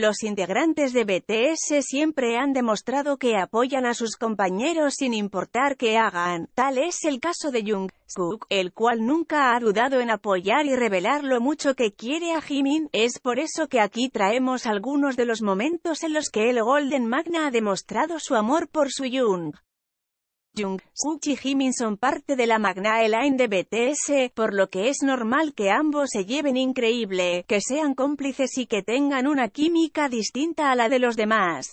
Los integrantes de BTS siempre han demostrado que apoyan a sus compañeros sin importar qué hagan. Tal es el caso de Jungkook, el cual nunca ha dudado en apoyar y revelar lo mucho que quiere a Jimin. Es por eso que aquí traemos algunos de los momentos en los que el Golden Magna ha demostrado su amor por su Jung. Jung, y Jimin son parte de la Magna Elaine de BTS, por lo que es normal que ambos se lleven increíble, que sean cómplices y que tengan una química distinta a la de los demás.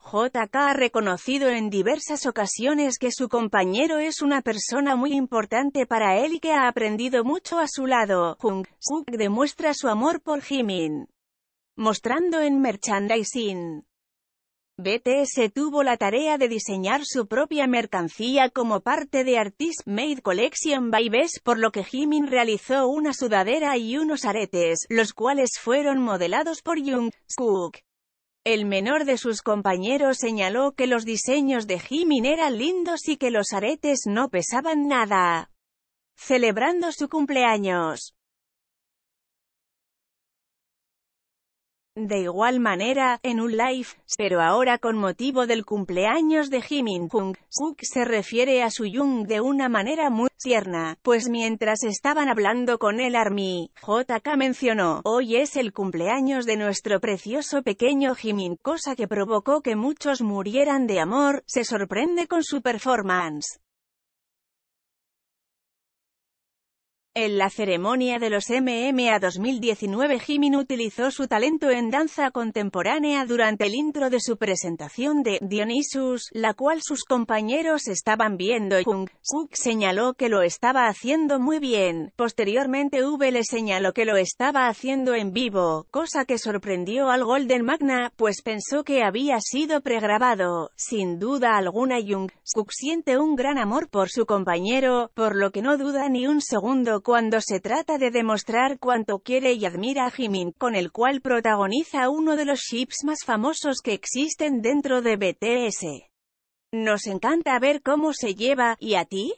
JK ha reconocido en diversas ocasiones que su compañero es una persona muy importante para él y que ha aprendido mucho a su lado. Jung Suk demuestra su amor por Jimin, mostrando en merchandising BTS tuvo la tarea de diseñar su propia mercancía como parte de Artist Made Collection by Best, por lo que Jimin realizó una sudadera y unos aretes, los cuales fueron modelados por Jung Kook. El menor de sus compañeros señaló que los diseños de Jimin eran lindos y que los aretes no pesaban nada. Celebrando su cumpleaños. De igual manera, en un live, pero ahora con motivo del cumpleaños de Jimin Kung, se refiere a su Jung de una manera muy tierna, pues mientras estaban hablando con el ARMY, JK mencionó, hoy es el cumpleaños de nuestro precioso pequeño Jimin, cosa que provocó que muchos murieran de amor, se sorprende con su performance. En la ceremonia de los MMA 2019 Jimin utilizó su talento en danza contemporánea durante el intro de su presentación de Dionysus, la cual sus compañeros estaban viendo y señaló que lo estaba haciendo muy bien. Posteriormente V le señaló que lo estaba haciendo en vivo, cosa que sorprendió al Golden Magna, pues pensó que había sido pregrabado. Sin duda alguna Jung siente un gran amor por su compañero, por lo que no duda ni un segundo cuando se trata de demostrar cuánto quiere y admira a Jimin, con el cual protagoniza uno de los ships más famosos que existen dentro de BTS. Nos encanta ver cómo se lleva, ¿y a ti?